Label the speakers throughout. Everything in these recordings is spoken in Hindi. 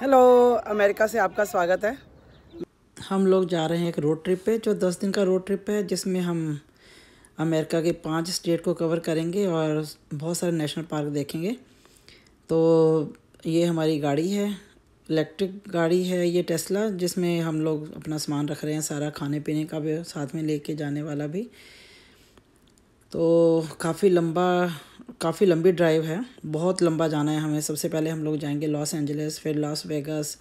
Speaker 1: हेलो अमेरिका से आपका स्वागत है हम लोग जा रहे हैं एक रोड ट्रिप पे जो दस दिन का रोड ट्रिप है जिसमें हम अमेरिका के पांच स्टेट को कवर करेंगे और बहुत सारे नेशनल पार्क देखेंगे तो ये हमारी गाड़ी है इलेक्ट्रिक गाड़ी है ये टेस्ला जिसमें हम लोग अपना सामान रख रहे हैं सारा खाने पीने का भी साथ में लेके जाने वाला भी तो काफ़ी लंबा काफ़ी लंबी ड्राइव है बहुत लंबा जाना है हमें सबसे पहले हम लोग जाएंगे लॉस एंजलिस फिर Las Vegas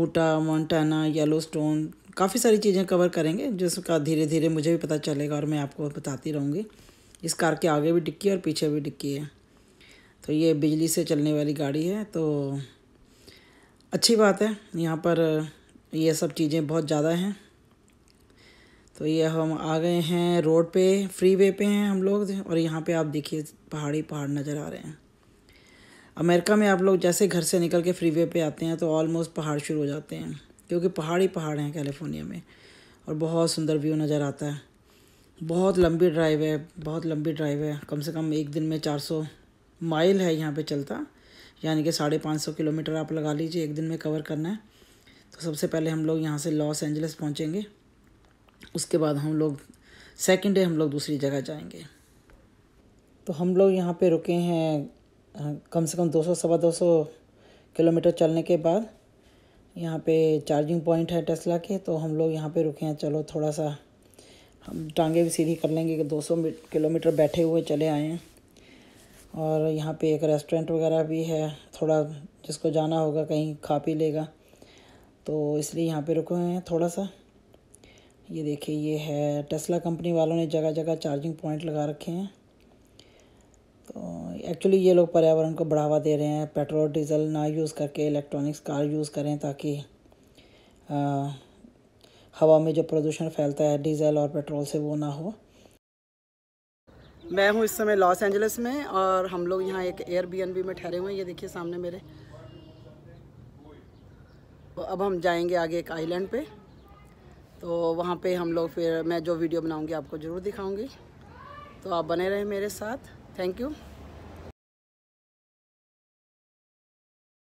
Speaker 1: Utah Montana Yellowstone काफ़ी सारी चीज़ें कवर करेंगे जिसका धीरे धीरे मुझे भी पता चलेगा और मैं आपको बताती रहूँगी इस कार के आगे भी डिक्की और पीछे भी डिक्की है तो ये बिजली से चलने वाली गाड़ी है तो अच्छी बात है यहाँ पर ये सब चीज़ें बहुत ज़्यादा हैं तो ये हम आ गए हैं रोड पे फ्री वे पे हैं हम लोग और यहाँ पे आप देखिए पहाड़ी पहाड़ नज़र आ रहे हैं अमेरिका में आप लोग जैसे घर से निकल के फ्री वे पे आते हैं तो ऑलमोस्ट पहाड़ शुरू हो जाते हैं क्योंकि पहाड़ी पहाड़ हैं कैलिफोर्निया में और बहुत सुंदर व्यू नज़र आता है बहुत लंबी ड्राइव है बहुत लंबी ड्राइव है कम से कम एक दिन में चार सौ माइल है यहाँ पर चलता यानी कि साढ़े पाँच सौ किलोमीटर आप लगा लीजिए एक दिन में कवर करना है तो सबसे पहले हम लोग यहाँ से लॉस एंजल्स पहुँचेंगे उसके बाद हम लोग सेकेंड डे हम लोग दूसरी जगह जाएंगे तो हम लोग यहाँ पे रुके हैं हाँ, कम से कम 200 सवा सौ किलोमीटर चलने के बाद यहाँ पे चार्जिंग पॉइंट है टेस्ला के तो हम लोग यहाँ पे रुके हैं चलो थोड़ा सा हम टांगे भी सीधी कर लेंगे कि 200 किलोमीटर बैठे हुए चले आए हैं और यहाँ पे एक रेस्टोरेंट वगैरह भी है थोड़ा जिसको जाना होगा कहीं खा पी लेगा तो इसलिए यहाँ पे रुके हुए हैं थोड़ा सा ये देखिए ये है टेस्ला कंपनी वालों ने जगह जगह चार्जिंग पॉइंट लगा रखे हैं तो एक्चुअली ये लोग पर्यावरण को बढ़ावा दे रहे हैं पेट्रोल डीजल ना यूज़ करके इलेक्ट्रॉनिक्स कार यूज़ करें ताकि हवा में जो प्रदूषण फैलता है डीजल और पेट्रोल से वो ना हो मैं हूँ इस समय लॉस एंजलिस में और हम लोग यहाँ एक एयर में ठहरे हुए हैं ये देखिए सामने मेरे तो अब हम जाएंगे आगे एक आइलैंड पे तो वहाँ पे हम लोग फिर मैं जो वीडियो बनाऊँगी आपको ज़रूर दिखाऊँगी तो आप बने रहें मेरे साथ थैंक यू